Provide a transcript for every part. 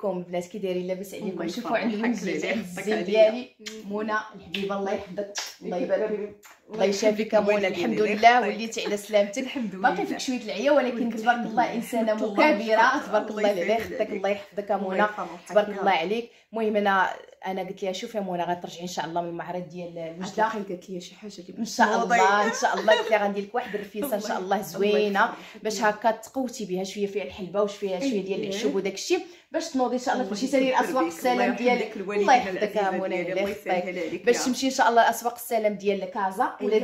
كوم بنات كي دايرين لاباس عليكم شوفوا عندهم الزين ديالي منى الحبيبه الله يحفظك الله يبارك الله يشافيك منى الحمد لله وليتي على سلامتك الحمد لله باقي فيك شويه العيا ولكن تبارك الله انسانه مكابره تبارك الله عليك خدك الله يحفظك منى تبارك الله عليك المهم انا انا قلت لها شوفي منى غترجعي ان شاء الله من المعرض ديال داخل قالت لي شي حاجه ان شاء الله ان شاء الله قلت لها غندير لك واحد الرفيسه ان شاء الله زوينه باش هكا تقوتي بها شويه فيها الحلبه وشويه شويه ديال العشب وداك الشيء باش تنوضي ان شاء الله تمشي تاني لاسواق السلام ديالك الله يحفظك منى الله باش تمشي ان شاء الله لاسواق السلام ديال كازا ولا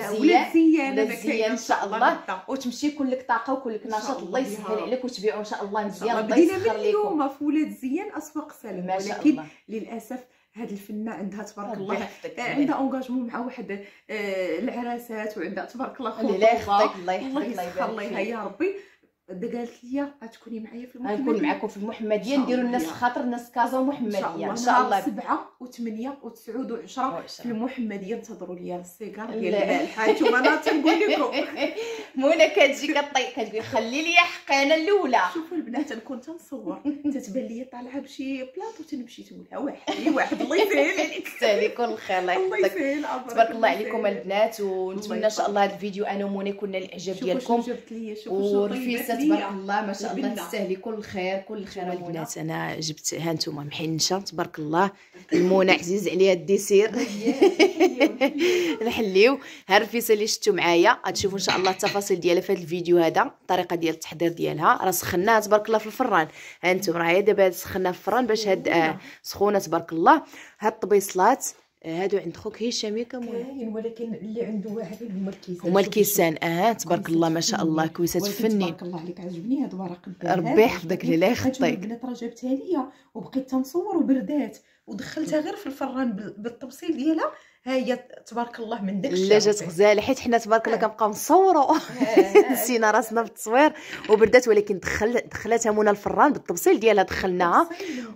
زيان ولا ان شاء الله وتمشي كلك طاقه وكلك نشاط الله يسهل عليك وتبيعوا ان شاء الله مزيان الله يسخر لكم اليوم في ولاد زيان اسواق سلام ولكن للاسف هاد الفنه عندها تبارك الله آه، عندها اونغاجمون مع واحد آه، العراسات وعندها تبارك الله خطوبه الله يحفظك الله يحفظك الله يسخر ليها يا ربي قالت لي غتكوني معايا في المحمديه غنكون معاكم في المحمديه نديروا الناس خاطر الناس كازا ومحمديه ان شاء الله سبعه و8 و9 و10 في المحمديه انتظروا لي السيكار ديال الحاج وما انا تنقول لكم منى كتجي كطيق كتقول خلي لي حقي انا الاولى شوفوا البنات انا كنت تنصور تتبان لي طالعه بشي بلاط وتنمشي تقولها واحد واحد الله يسهل عليك تسالي كل خير الله يسهل تبارك الله عليكم البنات ونتمنى ان شاء الله هذا الفيديو انا ومنى كنا الاعجاب ديالكم ورفيسه تبارك الله ما شاء الله تستاهلي كل خير كل خير البنات انا جبت ها انتم محنشه تبارك الله منى عزيز عليها الديسير نحليو ها الرفيسه اللي شفتو معايا غتشوفوا ان شاء الله التفاصيل ديالها في هذا الفيديو هذا الطريقه ديال التحضير ديالها راه سخناها تبارك الله في الفران ها انتم راه دابا سخناها في الفران باش هاد آه نعم. سخونه تبارك الله هاد الطبيصلات آه، هادو عند خوك هشام ياك كاين ولكن اللي عنده واحد هما الكيسان هما الكيسان اه تبارك الله ما شاء الله كويسات فني تبارك الله عليك عجبني هاد ورق ربي يحفظك لله يخطيك البنات راه جابتها ليا وبقيت تنصور وبردات ودخلتها غير في الفران بالتبصيل ديالها ها هي تبارك الله من داك الشيء لا جات غزاله حيت حنا تبارك الله كنبقاو نصوروا نسينا راسنا في التصوير وبردات ولكن دخل دخلتها منى الفران بالتبصيل ديالها دخلناها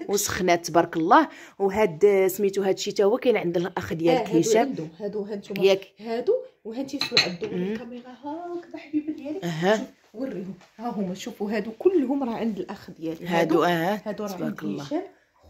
وسخنات تبارك الله وهاد سميتو هاد الشيء حتى هو كاين عند الاخ ديالك هشام هادو هادو هانتوما ياك هادو وهانتي شو عندو الكاميرا هكذا حبيبه ديالي وريهم ها هما شوفوا هادو كلهم راه عند الاخ ديالي هادو اه هادو راه عند هشام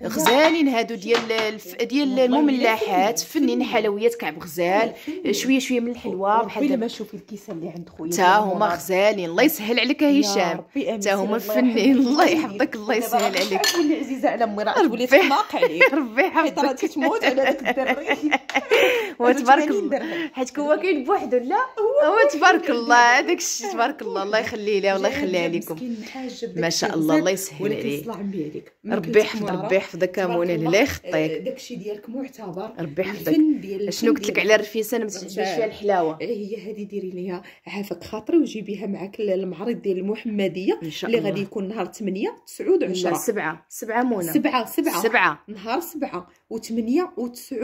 غزالين هادو ديال الف... ديال المملحات فنين حلويات كعب غزال شويه شويه من الحلوه بحال دابا شوفي الكيسه اللي عند خويا تا هما غزالين الله يسهل عليك يا هشام تا هما فنين الله يحفظك الله يسهل عليك ولي عزيزه على امي راه تولي تناق عليك ربي يحفظك راه تموت على داك الدري وتبارك الله حيت هو كاين بوحدو لا هو تبارك الله هذاك الشيء تبارك الله الله يخليه لها والله يخليها لكم ما شاء الله الله يسهل عليك ربي يحفظك ربي يحفظك منى الله يخطيك آه، داكشي ديالك معتبر ربي يحفظك شنو قلت لك على الرفيسه انا ما تجيبيش فيها الحلاوه آه، هي هذه ديري ليها عافاك خاطري وجيبيها معاك للمعرض ديال المحمديه اللي غادي يكون نهار 8 9 10 7 7 منى 7 7 7 نهار 7 و8 و9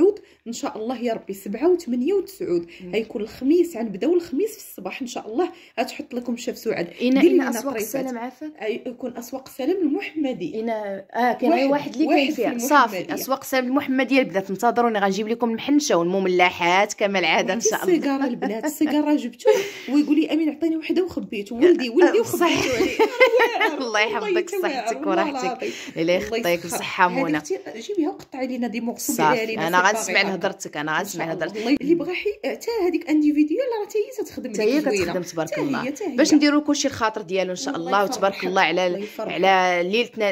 ان شاء الله يا ربي 7 و8 و9 غيكون الخميس غنبداو الخميس في الصباح ان شاء الله غتحط لكم شاف سعد ديري لنا اسواق السلام عافاك يكون اسواق السلام المحمديه انا اه كاين واحد, اللي فيها صافي اسواق سالم المحمديه البنات انتظروني غنجيب لكم المحنشه والمملحات كما العاده ان شاء الله السيجاره البنات السيجاره جبتو ويقول لي امين عطيني وحده وخبيته ولدي ولدي أه، وخبيته الله يحفظك صحتك وراحتك الله يخطيك بصحه منى جيبيها وقطعي لينا دي مقصود ديالي انا غنسمع لهضرتك انا غنسمع لهضرتك اللي بغا حتى هذيك انديفيديوال راه حتى هي تخدم تاهي هي كتخدم تبارك الله باش نديروا كلشي الخاطر ديالو ان شاء الله وتبارك الله على على ليلتنا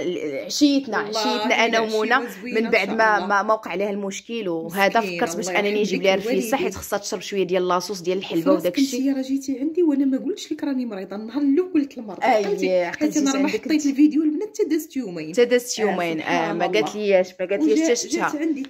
عشيتنا عشيتنا انا ومنى من بعد ما ما, ما وقع لها المشكل وهذا فكرت باش انني نجيب لها رفيسه حيت خصها تشرب شويه ديال لاصوص ديال الحلبه وداك الشيء انت راه جيتي عندي وانا ما قلتش لك راني مريضه النهار الاول قلت المرض حيت انا راه حطيت الفيديو البنات تدازت يومين تدازت يومين آه، آه، ما قالت لياش ما قالت لياش حتى شفتها عندي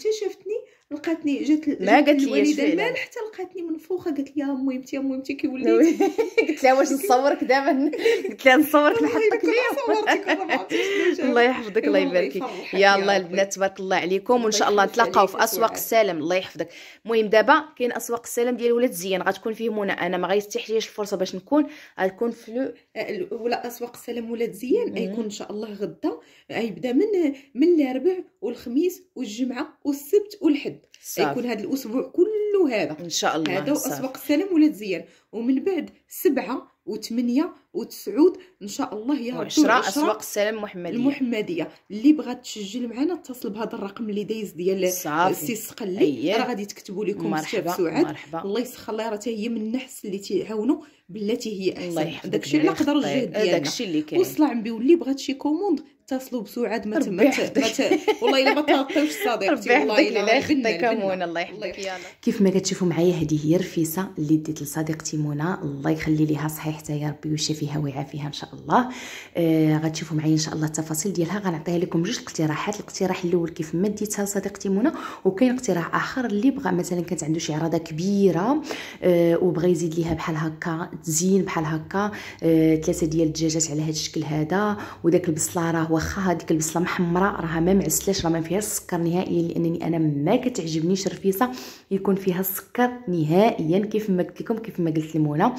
لقاتني جات ما قالت ليش فعلا حتى لقاتني منفوخه قالت لي امي امتي امي امتي كي وليتي قلت لها واش نصورك دابا قلت لها نصورك نحطك اليوم الله يحفظك الله إيه، يبارك فيك الله البنات تبارك الله عليكم وان شاء الله نتلاقاو في اسواق السلام الله يحفظك المهم دابا كاين اسواق السلام ديال ولاد زين غتكون فيه منى انا ما ليش الفرصه باش نكون غتكون في آه، ولا اسواق السلام ولاد زين غيكون ان شاء الله غدا غيبدا من من الاربع والخميس والجمعه والسبت والحد يكون هذا الاسبوع كله هذا ان شاء الله هذا واسواق السلام ولاد زيان ومن بعد سبعة وثمانية وتسعود ان شاء الله رب العشرة اسواق السلام المحمديه المحمديه اللي بغات تسجل معنا اتصل بهذا الرقم اللي دايز ديال السي سقلي أيه. راه غادي تكتبوا لكم مرحبا سعاد مرحبا الله يسخر الله راه هي من النحس اللي تيعاونوا بالتي هي احسن داكشي اللي قدر الجهد ديالنا داكشي اللي كاين عمبي واللي بغات شي كوموند اتصلوا بسعاد ما تمت والله الا ما تعطيوش صديقتي والله الا منى الله يحفظك يلا كيف ما كتشوفوا معايا هذه هي الرفيسه اللي ديت لصديقتي منى الله يخلي ليها صحيح حتى يا ربي ويشافي فيها واعره فيها ان شاء الله آه غتشوفوا معايا ان شاء الله التفاصيل ديالها غنعطيها لكم جوج اقتراحات الاقتراح الاول كيف ما ديتها صديقتي منى وكاين اقتراح اخر اللي بغى مثلا كانت عنده شي عراضه كبيره آه وبغى يزيد ليها بحال هكا تزين بحال هكا آه ثلاثه ديال الدجاجات على هذا الشكل هذا وداك البصله راه واخا هذيك البصله محمره راه ما معسلاش راه ما فيهاش السكر نهائيا لانني انا ما كتعجبنيش رفيصه يكون فيها السكر نهائيا كيف ما قلت لكم كيف ما قلت آه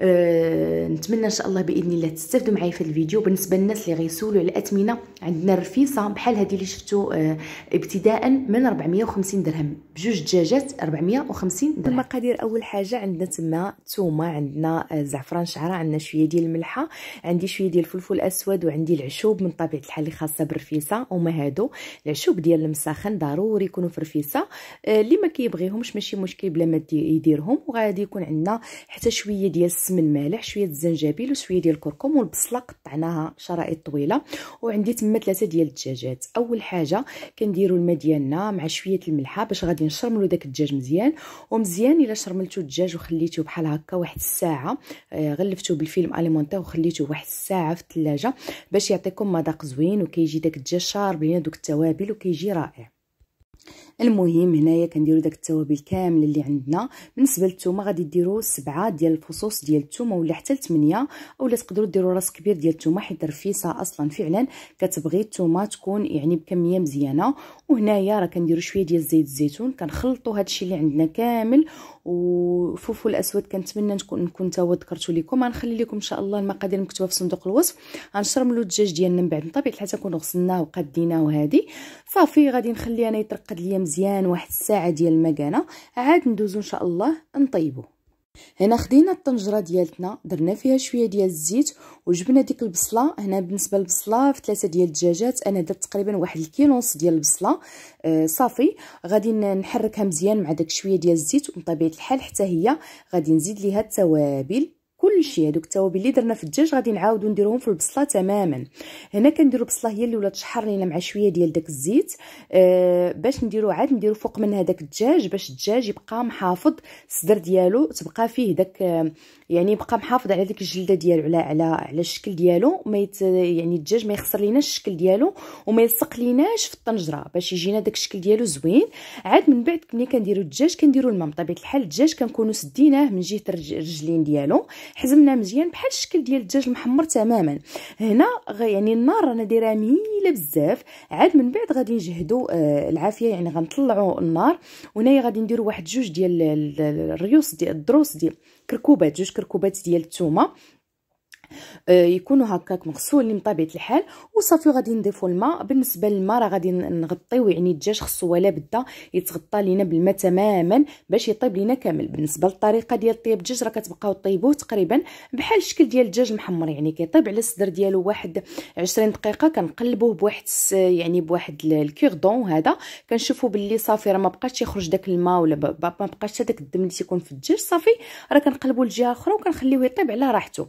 آه، نتمنى ان شاء الله باذن الله تستافدوا معايا في الفيديو بالنسبه للناس اللي غيسولوا على الاثمنه عندنا رفيصه بحال هذه اللي شفتوا آه، ابتداء من 450 درهم بجوج دجاجات 450 درهم المقادير اول حاجه عندنا تما ثومه عندنا زعفران شعره عندنا شويه ديال الملحه عندي شويه ديال الفلفل الاسود وعندي العشوب من طبيعه الحال اللي خاصه بالرفيصه هما هادو العشوب ديال المساخن ضروري يكونوا في رفيصه آه، اللي ما كيبغيهمش ماشي مشكل بلا ما يديرهم وغادي يكون عندنا حتى شويه ديال سمن مالح شويه الزنجبيل وشويه ديال الكركم والبصله قطعناها شرائط طويله وعندي تما ثلاثه ديال الدجاجات اول حاجه كنديروا الماء ديالنا مع شويه الملحه باش غادي نشرملو داك الدجاج مزيان ومزيان الا شرملتو الدجاج وخليتوه بحال هكا واحد الساعه آه، غلفتوه بالفيلم اليمونتير وخليتوه واحد الساعه في الثلاجه باش يعطيكم مذاق زوين وكيجي داك الدجاج شارب لينا دوك التوابل وكيجي رائع المهم هنايا كنديروا داك التوابل كامله اللي عندنا بالنسبه للثومه غادي ديروا سبعة ديال الفصوص ديال الثومه ولا حتى لثمانية اولا تقدروا ديروا راس كبير ديال الثومه حيت رفيسه اصلا فعلا كتبغي الثومه تكون يعني بكميه مزيانه وهنايا راه كنديروا شويه ديال زيت الزيتون كنخلطوا هادشي اللي عندنا كامل وفوفو الاسود كنتمنى نكون نكون تاو ذكرته لكم غنخلي لكم ان شاء الله المقادير مكتوبه في صندوق الوصف غنشرملو الدجاج ديالنا من بعد من طبيعه الحال تكون غسلناه وقديناه وهذه صافي غادي نخليه انا يترقد ليا مزيان واحد الساعه ديال المكانه عاد ندوزو ان شاء الله نطيبوه هنا خدينا الطنجره ديالتنا درنا فيها شويه ديال الزيت وجبنا ديك البصله هنا بالنسبه للبصله في ثلاثه ديال الدجاجات انا درت تقريبا واحد الكيلو ونص ديال البصله آه صافي غادي نحركها مزيان مع داك شويه ديال الزيت وبطبيعه الحال حتى هي غادي نزيد ليها التوابل كلشي هادوك التوابل اللي درنا في الدجاج غادي نعاودو نديروهم في البصله تماما هنا كنديرو بصله هي اللي ولات تشحر لينا مع شويه ديال داك الزيت آه باش نديرو عاد نديرو فوق من هذاك الدجاج باش الدجاج يبقى محافظ الصدر ديالو تبقى فيه داك آه يعني يبقى محافظ على ديك الجلده ديالو على على على الشكل ديالو ما يت يعني الدجاج ما يخسر ليناش الشكل ديالو وما يلصق ليناش في الطنجره باش يجينا داك الشكل ديالو زوين عاد من بعد ملي كنديروا الدجاج كنديروا الماء بطبيعه الحال الدجاج كنكونوا سديناه من جهه الرجلين ديالو حزمناه مزيان بحال الشكل ديال الدجاج المحمر تماما هنا يعني النار رانا دايرها مهيله بزاف عاد من بعد غادي نجهدوا آه العافيه يعني غنطلعوا النار وهنايا غادي نديروا واحد جوج ديال الريوس ديال الدروس ديال كركوبات جوج كركوبات ديال الثومه آه، يكونوا هكاك مغسولين بطبيعه الحال وصافي غادي نضيفوا الماء بالنسبه للماء راه غادي نغطيو يعني الدجاج خصو ولا بدا يتغطى لينا بالماء تماما باش يطيب لينا كامل بالنسبه للطريقه ديال طياب الدجاج راه كتبقاو طيبوه تقريبا بحال الشكل ديال الدجاج محمر يعني كيطيب على الصدر ديالو واحد 20 دقيقه كنقلبوه بواحد يعني بواحد الكيردون هذا كنشوفوا باللي صافي راه ما بقاش يخرج داك الماء ولا ما بقاش هذاك الدم اللي تيكون في الدجاج صافي راه كنقلبوا لجهه اخرى وكنخليوه يطيب على راحته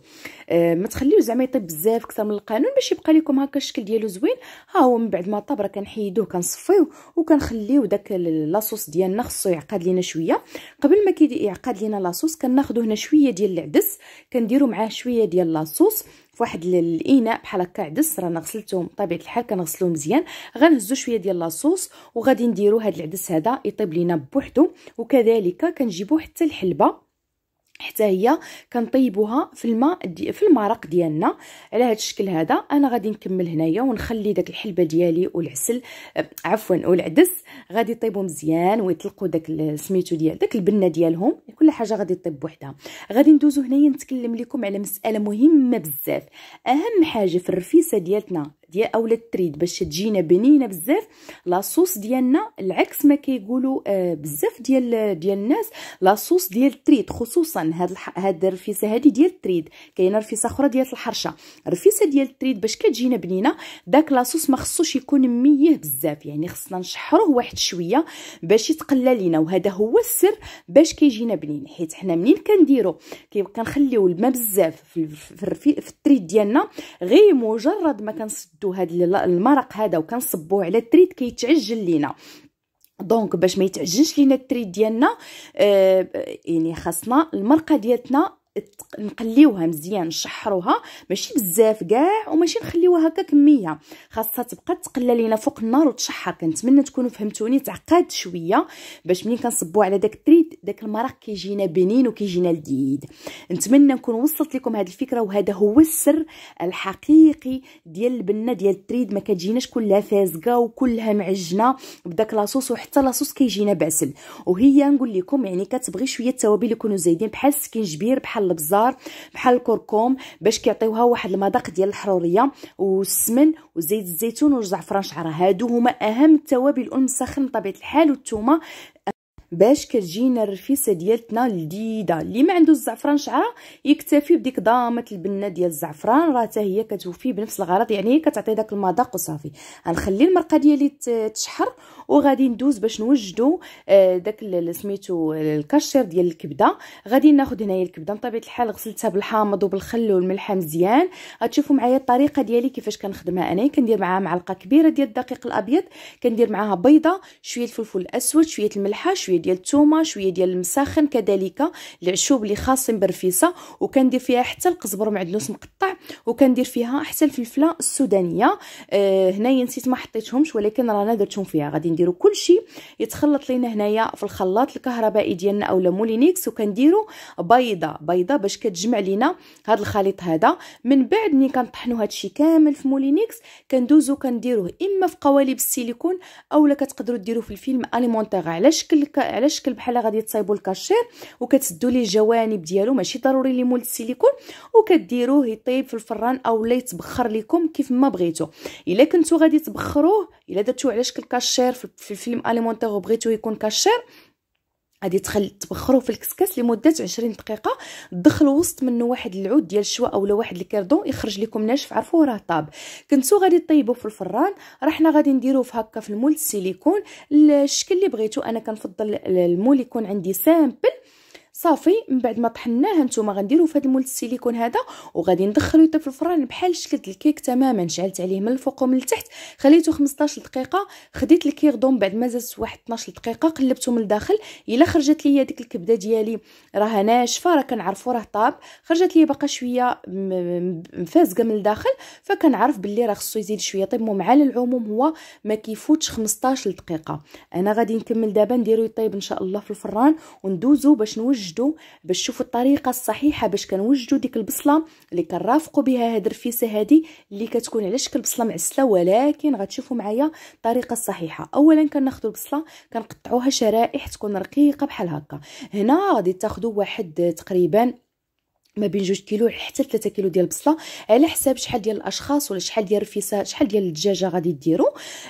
آه ما تخليوه زعما يطيب بزاف اكثر من القانون باش يبقى لكم هكا الشكل ديالو زوين ها هو من بعد ما طاب راه كنحيدوه كنصفيوه وكنخليو داك لاصوص ديالنا خصو يعقد لينا شويه قبل ما كي يعقد لينا لاصوص كناخذوا هنا شويه ديال العدس كنديروا معاه شويه ديال لاصوص فواحد الاناء بحال هكا عدس رانا غسلته بطبيعه الحال كنغسلو مزيان غنهزو شويه ديال لاصوص وغادي نديرو هاد العدس هذا يطيب لينا بوحدو وكذلك كنجيبو حتى الحلبه حتى هي كنطيبوها في الماء دي في المرق ديالنا على هذا الشكل هذا انا غادي نكمل هنايا ونخلي داك الحلبه ديالي والعسل عفوا والعدس غادي يطيبوا مزيان ويطلقوا داك سميتو ديال داك البنه ديالهم كل حاجه غادي تطيب بوحدها غادي ندوزو هنايا نتكلم لكم على مساله مهمه بزاف اهم حاجه في الرفيسه ديالتنا ديال اولا التريد باش تجينا بنينه بزاف لاصوص ديالنا العكس ما كيقولوا آه، بزاف ديال ديال الناس لاصوص ديال التريد خصوصا هاد هاد الرفيسه هادي ديال التريد كاينه رفيسه اخرى ديال الحرشه رفيسه ديال التريد باش كتجينا بنينه داك لاصوص ما خصوش يكون ميه بزاف يعني خصنا نشحروه واحد شويه باش يتقلى لينا وهذا هو السر باش كيجينا بنين حيت حنا منين كنديرو كيبقى نخليو الماء بزاف في, في, في التريد ديالنا غير مجرد ما كنصب كنشدوا هاد المرق هذا وكنصبوه على التريد كيتعجل لينا دونك باش ما يتعجنش لينا التريد ديالنا آه يعني خاصنا المرقه ديالتنا نقليوها مزيان نشحروها ماشي بزاف كاع وماشي نخليوها هكا كميه خاصها تبقى تقلى لينا فوق النار وتشحر كنتمنى تكونوا فهمتوني تعقد شويه باش ملي كنصبوا على داك التريد داك المرق كيجينا بنين وكيجينا لذيذ نتمنى نكون وصلت لكم هذه الفكره وهذا هو السر الحقيقي ديال البنه ديال التريد ما كتجيناش كلها فازقه وكلها معجنه بداك لاصوص وحتى لاصوص كيجينا بعسل وهي نقول لكم يعني كتبغي شويه التوابل يكونوا زايدين بحال السكينجبير بحال البزار بحال الكركم باش كيعطيوها واحد المذاق ديال الحروريه والسمن وزيت الزيتون والزعفران شعره هادو هما اهم التوابل المسخن بطبيعه الحال والثومه باش كتجينا الرفيسه ديالتنا لذيذه اللي ما عنده الزعفران شعره يكتفي بديك ضامه البنه ديال الزعفران راه حتى هي كتوفي بنفس الغرض يعني كتعطي داك المذاق وصافي غنخلي المرقه ديالي تشحر وغادي ندوز باش نوجدو داك آه، سميتو الكاشير ديال الكبده غادي ناخذ هنايا الكبده بطبيعه الحال غسلتها بالحامض وبالخل والملح مزيان غتشوفوا معايا الطريقه ديالي كيفاش كنخدمها انايا كندير معاها معلقه كبيره ديال الدقيق الابيض كندير معاها بيضه شويه الفلفل الاسود شويه الملحه شويه ديال الثومه شويه ديال المسخن كذلك العشوب اللي خاص برفيسه وكندير فيها حتى القزبر معدنوس مقطع وكندير فيها حتى الفلفله السودانيه آه هنايا نسيت ما حطيتهمش ولكن رانا درتهم فيها غادي نديرو كلشي يتخلط لينا هنايا في الخلاط الكهربائي ديالنا اولا مولينيكس وكنديرو بيضه بيضه باش كتجمع لينا هذا الخليط هذا من بعد ملي كنطحنوا الشيء كامل في مولينيكس كندوزو كنديروه اما في قوالب السيليكون اولا كتقدروا ديروه في الفيلم اليمونتيغ على شكل على شكل بحال غادي تصايبوا الكاشير وكتسدوا ليه الجوانب ديالو ماشي ضروري لي مول السيليكون وكديروه يطيب في الفران اولا يتبخر لكم كيف ما بغيتو الا كنتو غادي تبخروه الا درتوه على شكل كاشير في الفيلم اليمونتير وبغيتو يكون كاشير غادي تخل تبخرو في الكسكاس لمده 20 دقيقه دخلو وسط منه واحد العود ديال الشواء اولا واحد الكاردون يخرج لكم ناشف عرفوه راه طاب كنتو غادي طيبوه في الفران راه حنا غادي نديروه في هكا في المول السيليكون الشكل اللي بغيتو انا كنفضل المول يكون عندي سامبل صافي من بعد ما طحناه نتوما غنديرو في هذا المولد السيليكون هذا وغادي ندخلو يطيب في الفران بحال شكل الكيك تماما شعلت عليه من الفوق ومن التحت خليته 15 دقيقه خديت الكيردون بعد ما زادت واحد 12 دقيقه قلبته من الداخل الا خرجت ليا ديك الكبده ديالي راها ناشفه راه كنعرفو راه طاب خرجت ليا باقا شويه مفازقه من الداخل فكنعرف باللي راه خصو يزيد شويه طيب مع العموم هو ما كيفوتش 15 دقيقه انا غادي نكمل دابا نديرو يطيب ان شاء الله في الفران وندوزو باش نوجدو باش نشوفو الطريقه الصحيحه باش كنوجدو ديك البصله اللي كنرافقو بها هاد الرفيسه هادي اللي كتكون على شكل بصله معسله ولكن غتشوفو معايا الطريقه الصحيحه اولا كناخدو البصله كنقطعوها شرائح تكون رقيقه بحال هكا هنا غادي تاخدو واحد تقريبا ما بين 2 كيلو حتى 3 كيلو ديال البصله على حساب شحال ديال الاشخاص ولا شحال ديال الرفيسه شحال ديال الدجاجه غادي ديروا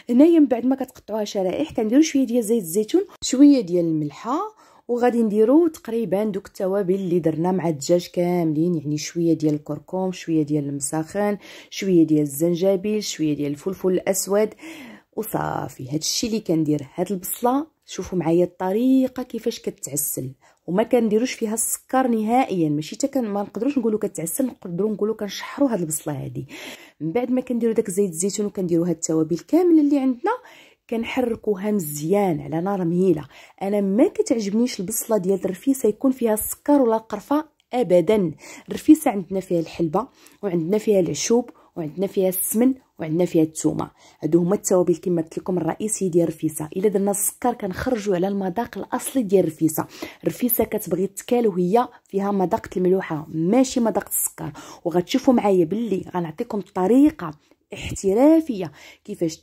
هنايا من بعد ما كتقطعوها شرائح كنديروا شويه ديال زيت الزيتون شويه ديال الملحه وغادي نديرو تقريبا دوك التوابل اللي درنا مع الدجاج كاملين يعني شويه ديال الكركم شويه ديال المساخن شويه ديال الزنجبيل شويه ديال الفلفل الاسود وصافي هادشي اللي كندير هاد البصله شوفوا معايا الطريقه كيفاش كتعسل وما كنديروش فيها السكر نهائيا ماشي حتى ما نقدروش نقولوا كتعسل نقدروا نقولوا كنشحروا هاد البصله هادي من بعد ما كنديروا داك زيت الزيتون وكنديروا هاد التوابل كامله اللي عندنا كنحركوها مزيان على نار مهيله انا ما كتعجبنيش البصله ديال الرفيسه يكون فيها السكر ولا القرفه ابدا الرفيسه عندنا فيها الحلبه وعندنا فيها العشوب وعندنا فيها السمن وعندنا فيها الثومه هادو هما التوابل كما قلت لكم الرئيسي ديال الرفيسه الا درنا السكر كنخرجوا على المذاق الاصلي ديال الرفيسه الرفيسه كتبغي تكال وهي فيها مذاق الملوحه ماشي مذاق السكر وغتشوفوا معايا باللي غنعطيكم طريقه احترافيه كيفاش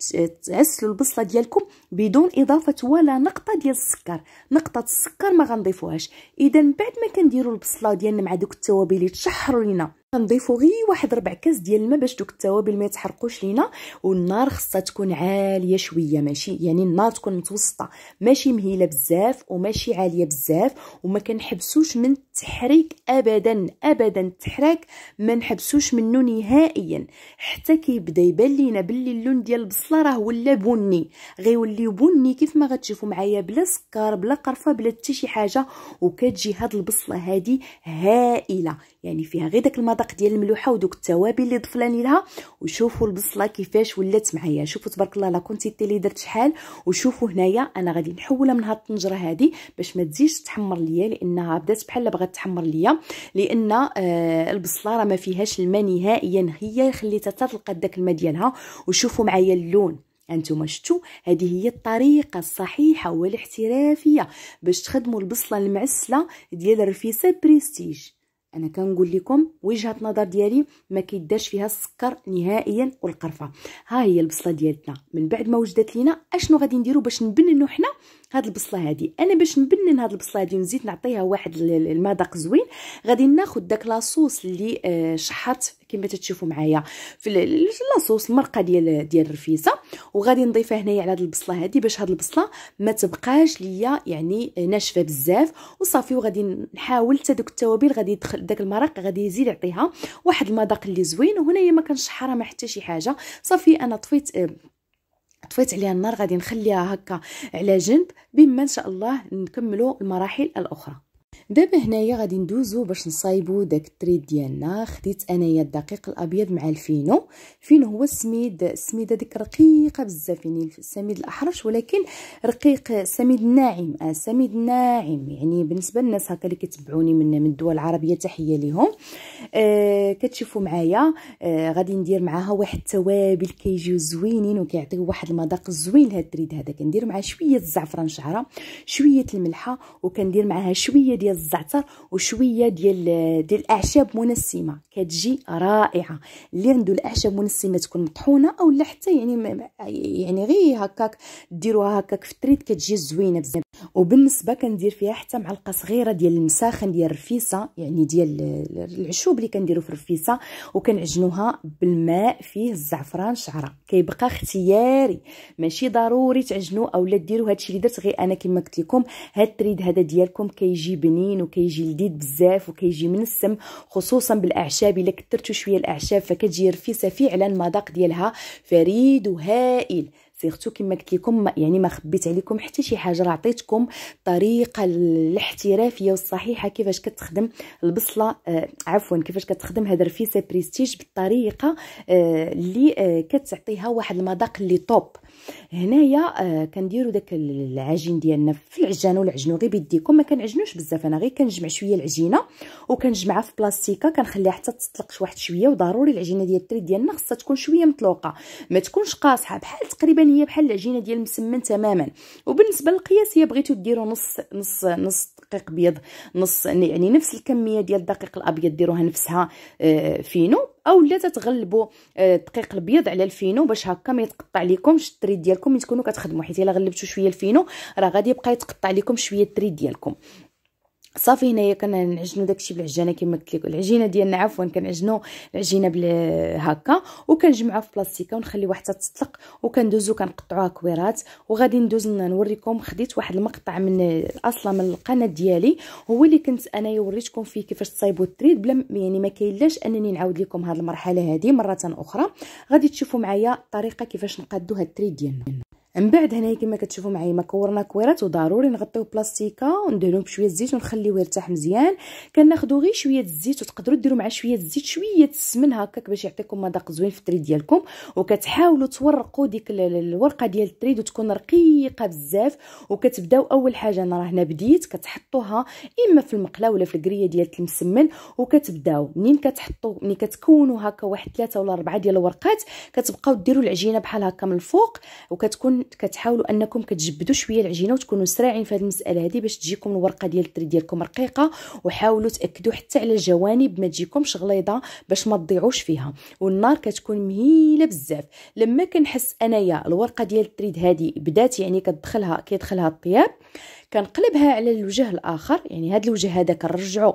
تعسلوا البصله ديالكم بدون اضافه ولا نقطه ديال السكر نقطه السكر ما غنضيفوهاش اذا بعد ما كنديروا البصله ديالنا مع دوك التوابل اللي تشحروا لينا كنضيفو غير واحد ربع كاس ديال الماء باش دوك التوابل ما يتحرقوش لينا والنار خصها تكون عاليه شويه ماشي يعني النار تكون متوسطه ماشي مهيله بزاف وماشي عاليه بزاف وما كنحبسوش من التحريك ابدا ابدا التحريك ما نحبسوش منه نهائيا حتى كيبدا يبان لينا باللي اللون ديال البصله راه ولا بني غيولي بني كيف ما غتشوفوا معايا بلا سكر بلا قرفه بلا حتى شي حاجه وكتجي هاد البصله هادي هائله يعني فيها غير داك المذاق ديال الملوحه ودوك التوابل اللي ضفلاني لها وشوفوا البصله كيفاش ولات معايا شوفوا تبارك الله لا كونتيتي اللي درت شحال وشوفوا هنايا انا غادي نحولها من هاد الطنجره هذه باش ما تزيدش تحمر ليا لانها بدات بحال بغات تحمر ليا لان آه البصله راه ما فيهاش الماء نهائيا هي خليتها تلقى داك الماء ديالها وشوفوا معايا اللون انتم شفتوا هذه هي الطريقه الصحيحه والاحترافيه باش تخدموا البصله المعسله ديال الرفيسه بريستيج انا كنقول لكم وجهه نظر ديالي ما كيدارش فيها السكر نهائيا والقرفه ها هي البصله ديالتنا من بعد ما وجدت لينا اشنو غادي نديرو باش نبننو حنا هاد البصله هادي انا باش نبنن هاد البصله هادي ونزيد نعطيها واحد المذاق زوين غادي ناخد داك لاصوص اللي آه، شحرت كما تتشوفوا معايا في لاصوص المرقه ديال ديال الرفيسه وغادي نضيفها هنايا على هاد البصله هادي باش هاد البصله ما تبقاش ليا يعني آه، ناشفه بزاف وصافي وغادي نحاول حتى دوك التوابل غادي يدخل داك المرق غادي يزيد يعطيها واحد المذاق اللي زوين وهنايا ما كنشحرها ما حتى شي حاجه صافي انا طفيت آه، طفيت عليها النار غادي نخليها هكا على جنب بما ان شاء الله نكملوا المراحل الاخرى دابا هنايا غادي ندوزو باش نصايبو داك التريد ديالنا خديت انايا الدقيق الابيض مع الفينو فين هو السميد السميده ديك رقيقه بزاف يعني السميد الاحرش ولكن رقيق السميد الناعم السميد آه، الناعم يعني بالنسبه للناس هكا اللي كيتبعوني من من الدول العربيه تحيه ليهم آه كتشوفوا معايا آه غادي ندير معاها واحد التوابل كيجيو زوينين وكيعطيو واحد المذاق زوين لهاد التريد هذا كندير معاه شويه الزعفران شعره شويه الملحه وكندير معاها شويه ديال الزعتر وشويه ديال ديال الاعشاب منسمه كتجي رائعه اللي عنده الاعشاب منسمه تكون مطحونه او لا حتى يعني يعني غير هكاك ديروها هكاك في التريد كتجي زوينه بزاف وبالنسبه كندير فيها حتى معلقه صغيره ديال المساخن ديال الرفيسه يعني ديال العشوب اللي كنديرو في الرفيسه وكنعجنوها بالماء فيه الزعفران شعره كيبقى اختياري ماشي ضروري تعجنو اولا ديروا هادشي اللي درت غير انا كما قلت لكم هاد التريد هذا ديالكم كيجي بني بنين وكيجي لذيذ بزاف وكيجي من السم خصوصا بالاعشاب الا كثرتو شويه الاعشاب فكتجي رفيسه فعلا المذاق ديالها فريد وهائل سيرتو كما قلت لكم يعني ما خبيت عليكم حتى شي حاجه راه عطيتكم الطريقه الاحترافيه والصحيحه كيفاش كتخدم البصله آه عفوا كيفاش كتخدم هاد الرفيسه بريستيج بالطريقه آه اللي آه كتعطيها واحد المذاق اللي طوب هنايا آه، كنديروا داك العجين ديالنا في العجان والعجنو غير بيديكم ما كنعجنوش بزاف انا غير كنجمع شويه العجينه وكنجمعها في بلاستيكه كنخليها حتى تطلق شي واحد شويه وضروري العجينه ديال التريد ديالنا خاصها تكون شويه مطلوقه ما تكونش قاصحه بحال تقريبا هي بحال العجينه ديال المسمن تماما وبالنسبه للقياس هي بغيتو ديروا نص نص نص دقيق بيض نص يعني نفس الكميه ديال الدقيق الابيض ديروها نفسها آه، فينو او لا تتغلبوا آه، الدقيق الابيض على الفينو باش هكا ما يتقطع لكمش التريد ديالكم ملي تكونوا كتخدموا حيت الا غلبتوا شويه الفينو راه غادي يبقى يتقطع لكم شويه التريد ديالكم صافي هنايا كنعجنو داكشي بالعجانه كما قلت لكم العجينه ديالنا عفوا كنعجنو العجينه بال هكا وكنجمعها في بلاستيكه ونخليوها حتى تطلق وكندوزو كنقطعوها كويرات وغادي ندوز نوريكم خديت واحد المقطع من اصلا من القناه ديالي هو اللي كنت انايا وريتكم فيه كيفاش تصايبوا التريد بلا يعني ما كاينلاش انني نعاود لكم هذه المرحله هذه مره اخرى غادي تشوفوا معايا الطريقه كيفاش نقادوا هاد التريد ديالنا من بعد هنايا كما كتشوفوا معايا ما كورنا كويرات وضروري نغطيو بلاستيكه وندهنوه بشويه الزيت ونخليوه يرتاح مزيان كناخذوا غير شويه الزيت وتقدروا ديروا معاه شويه الزيت شويه السمن هكاك باش يعطيكم مذاق زوين في التريد ديالكم وكتحاولوا تورقوا ديك الورقه ديال التريد وتكون رقيقه بزاف وكتبداو اول حاجه انا راه هنا بديت كتحطوها اما في المقله ولا في الكريه ديال المسمن وكتبداو منين كتحطوا منين كتكونوا هكا واحد ثلاثه ولا اربعه ديال الورقات كتبقاو ديروا العجينه بحال هكا من الفوق وكتكون كتحاولوا انكم كتجبدوا شويه العجينه وتكونوا سريعين في هذه المساله هذه باش تجيكم الورقه ديال التري ديالكم رقيقه وحاولوا تاكدوا حتى على الجوانب ما تجيكمش غليظه باش ما تضيعوش فيها والنار كتكون مهيله بزاف لما كنحس انايا الورقه ديال التريد هذه بدات يعني كتدخلها كيدخلها الطياب كنقلبها على الوجه الاخر يعني هذا الوجه هذا كنرجعو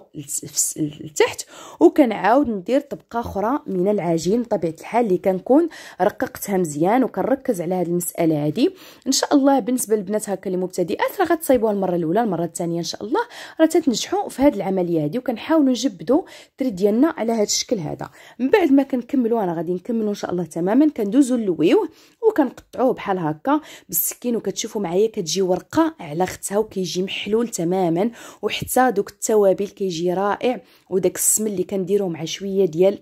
لتحت وكنعاود ندير طبقه اخرى من العجين بطبيعه الحال اللي كنكون رققتها مزيان وكنركز على هذه المساله هذه ان شاء الله بالنسبه للبنات هكا اللي مبتدئات راه غتصايبوها المره الاولى المره الثانيه ان شاء الله راه تنجحوا في هذه العمليه هذه وكنحاولوا نجبدوا التري ديالنا على هذا الشكل هذا من بعد ما كنكملوا انا غادي نكملوا ان شاء الله تماما كندوزوا نلويوه وكنقطعوه بحال هكا بالسكين وكتشوفوا معايا كتجي ورقه على اختها وكيجي محلول تماما وحتى دوك التوابل كيجي رائع وداك السمن اللي كنديرو مع شويه ديال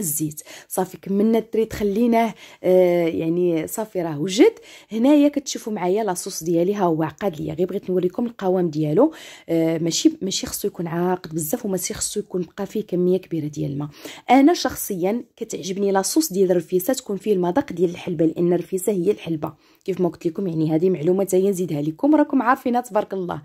الزيت صافي كملنا التريت خليناه آه يعني صافي راه وجد هنايا كتشوفوا معايا لاصوص ديالي ها هو عقاد ليا غير بغيت نوريكم القوام ديالو آه ماشي ماشي خصو يكون عاقد بزاف وما خصو يكون بقى فيه كميه كبيره ديال الماء انا شخصيا كتعجبني لاصوص ديال الرفيسه تكون فيه المذاق ديال الحلبه لان الرفيسه هي الحلبه كيف ما قلت لكم يعني هذه معلومه تاهي نزيدها لكم راكم عارفينها تبارك الله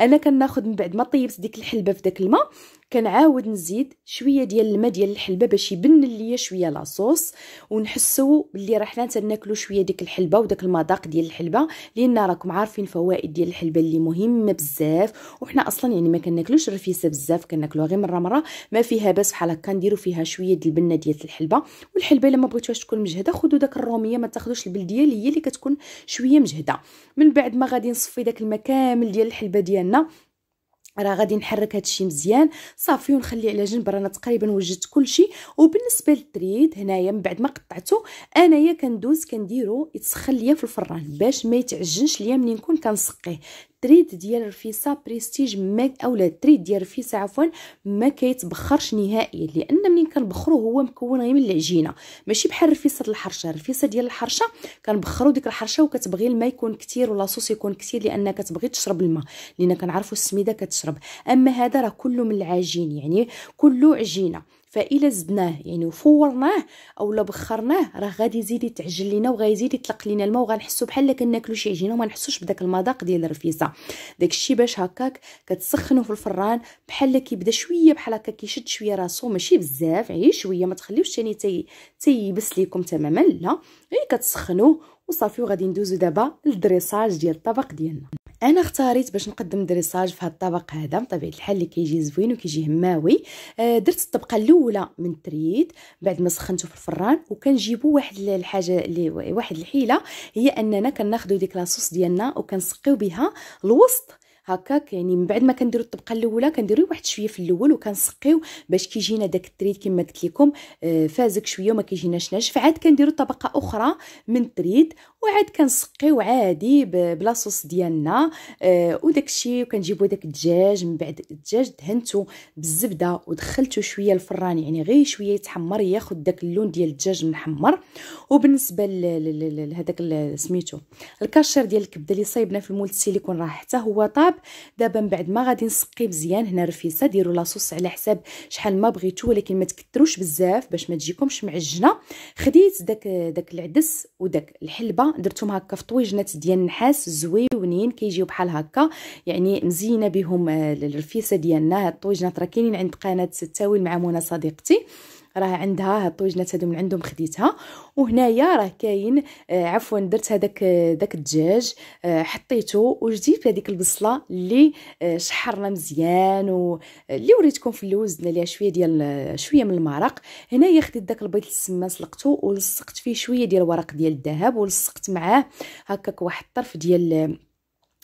انا كناخذ من بعد ما طيبت ديك الحلبه في داك الماء كنعاود نزيد شويه ديال الماء ديال الحلبه باش يبن ليا شويه لاصوص ونحسوا باللي راه حنا تناكلوا شويه ديك الحلبه وداك المذاق ديال الحلبه لان راكم عارفين فوائد ديال الحلبه اللي مهمه بزاف وحنا اصلا يعني ما كناكلوش رفيسه بزاف كناكلوها غير مره مره ما فيها باس بحال هكا نديروا فيها شويه ديال البنه ديال الحلبه والحلبه الا ما بغيتوهاش تكون مجهده خذوا داك الروميه ما تاخذوش البلديه اللي هي اللي كتكون شويه مجهده من بعد ما غادي نصفي داك الماء كامل ديال الحلبه ديالنا راه غادي نحرك هادشي مزيان صافي ونخلي على جنب رانا تقريبا وجدت كلشي وبالنسبه للتريد هنايا من بعد ما قطعته انايا كندوز كنديرو يتسخن ليا في الفران باش ما يتعجنش ليا ملي نكون كنسقيه التريد ديال رفيسه بريستيج ما اولا التريد ديال رفيسه عفوا ما كيتبخرش نهائيا لان منين كنبخرو هو مكون غير من العجينه ماشي بحال رفيسه الحرشه رفيسة ديال الحرشه كنبخرو ديك الحرشه وكتبغي الماء يكون كثير ولا صوص يكون كثير لان كتبغي تشرب الماء لان كنعرفوا السميده كتشرب اما هذا راه كله من العجين يعني كله عجينه فإلا زدناه يعني فورناه أو بخرناه راه غادي يزيد يتعجل لينا يزيد يطلق لينا الماء وغنحسو بحال لا كناكلو شي عجينه وما نحسوش بداك المذاق ديال الرفيزة داكشي باش هكاك كتسخنو في الفران بحال كيبدا شويه بحال هكا كيشد شويه راسو ماشي بزاف غير شويه ما تخليوش تي تيبس ليكم تماما لا غير كتسخنوه وصافي وغادي ندوزو دابا للدريساج ديال الطبق ديالنا انا اختاريت باش نقدم دريساج في هذا الطبق هذا بطبيعه الحال اللي كيجي زوين وكيجي هماوي آه درت الطبقه الاولى من التريد بعد ما سخنته في الفران وكنجيبوا واحد الحاجه اللي واحد الحيله هي اننا كناخذوا ديك لاصوص ديالنا وكنسقيو بها الوسط هكاك يعني من بعد ما كنديروا الطبقه الاولى كنديروا واحد شويه في الاول وكنسقيو باش كيجينا داك التريد كما قلت لكم آه، فازك شويه وما كيجيناش ناشف عاد كنديروا طبقه اخرى من التريد وعاد كنسقيو عادي بلاصوص ديالنا آه، وداك الشيء وكنجيبوا داك الدجاج من بعد الدجاج دهنته بالزبده ودخلته شويه الفران يعني غير شويه يتحمر ياخد داك اللون ديال الدجاج المحمر وبالنسبه لهذاك سميتو الكاشر ديال الكبده اللي صايبنا في المول السيليكون راه حتى هو طاب الكعب دابا من بعد ما غادي نسقي مزيان هنا رفيسه ديروا لاصوص على حساب شحال ما بغيتو ولكن ما تكثروش بزاف باش ما تجيكمش معجنه خديت داك داك العدس وداك الحلبه درتهم هكا في طويجنات ديال النحاس زويونين كيجيو بحال هكا يعني مزينه بهم آه، الرفيسه ديالنا هاد الطويجنات راه كاينين عند قناه التاويل مع منى صديقتي راه عندها هاد الطويجنات هادو من عندهم خديتها وهنايا راه كاين آه، عفوا درت هذاك آه، داك الدجاج آه، حطيته وجديت هذيك البصله اللي شحرنا مزيان واللي وريتكم في اللوز درنا ليها شويه ديال شويه من المرق هنايا خديت داك البيض السمان سلقته ولصقت فيه شويه ديال ورق ديال الذهب ولصقت معاه هكاك واحد الطرف ديال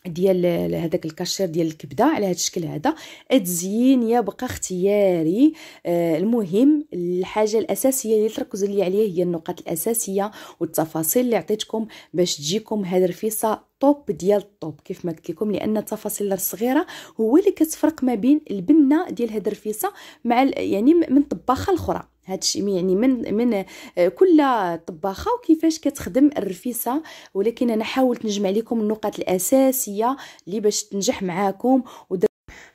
ديال هذاك الكاشير ديال الكبده على هذا الشكل هذا التزيين يبقى اختياري آه المهم الحاجه الاساسيه اللي تركزوا لي عليها هي النقاط الاساسيه والتفاصيل اللي عطيتكم باش تجيكم هذه الرفيصه الطوب ديال الطوب كيف ما قلت لكم لان التفاصيل الصغيره هو اللي كتفرق ما بين البنه ديال هاد الرفيسه مع يعني من طباخه الاخرى هادشي يعني من من آه، كل طباخه وكيفاش كتخدم الرفيسه ولكن انا حاولت نجمع لكم النقط الاساسيه اللي باش تنجح معاكم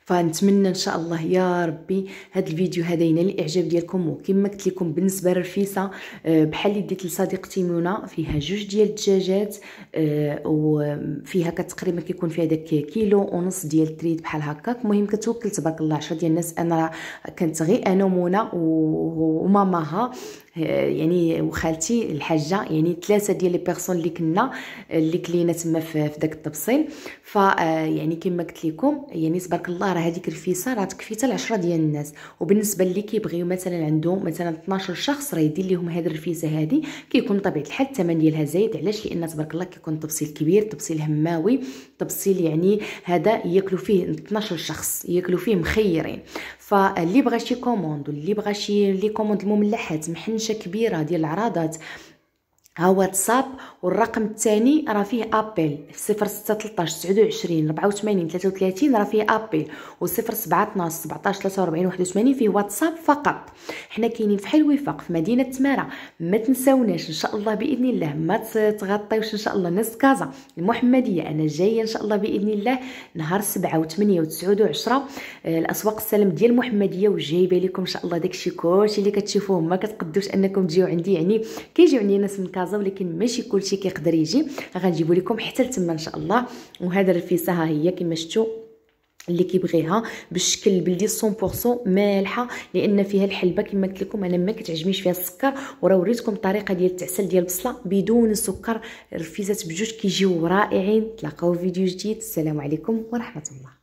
فنتمنى ان شاء الله يا ربي هذا الفيديو هذا ينال الاعجاب ديالكم وكما قلت لكم بالنسبه لرفيسه آه، بحال اللي ديت لصديقتي منى فيها جوج ديال الدجاجات آه، وفيها كتقريبا كيكون فيها داك كيلو ونص ديال التريد بحال هكاك المهم كتوكل تبارك الله 10 ديال الناس انا كنت غير انا ومنى وماماها آه، يعني وخالتي الحاجه يعني ثلاثه ديال لي بيرسون اللي كنا اللي آه، كلينا تما في داك الطبسيل ف آه، يعني كما قلت لكم يعني تبارك الله راه هذيك الفيسه راه تكفي حتى 10 ديال الناس وبالنسبه اللي كيبغيو مثلا عندهم مثلا 12 شخص راه يدير لهم هذه الرفيسه هذه كيكون طبيعه الحال الثمن ديالها زايد علاش لان تبارك الله كيكون تبصيل كبير تبصيل هماوي تبصيل يعني هذا ياكلوا فيه 12 شخص ياكلوا فيه مخيرين فاللي بغى شي كوموند واللي بغى شي لي كوموند المملحات محنشه كبيره ديال العراضات ها هو واتساب والرقم الثاني راه فيه ابل 0613 29 84 33 راه فيه ابل و07 12 17 43 81 فيه واتساب فقط حنا كاينين في حل وفاق في مدينه تمارا ما تنساوناش ان شاء الله باذن الله ما تغطيوش ان شاء الله ناس كازا المحمديه انا جايه ان شاء الله باذن الله نهار 7 و8 و9 و10 الاسواق السلام ديال المحمديه وجايبه لكم ان شاء الله داكشي كلشي اللي كتشوفوه ما كتقدوش انكم تجيو عندي يعني كيجيو عندي ناس من كازا كازا ولكن ماشي كلشي كيقدر يجي غنجيبو لكم حتى لتما ان شاء الله وهذا الرفيسه ها هي كما شفتوا اللي كيبغيها بالشكل بلدي 100% مالحه لان فيها الحلبه كما قلت لكم انا ما كتعجبنيش فيها السكر وراه وريتكم الطريقه ديال التعسل ديال البصله بدون السكر الرفيزات بجوج كيجيو رائعين تلاقاو فيديو جديد السلام عليكم ورحمه الله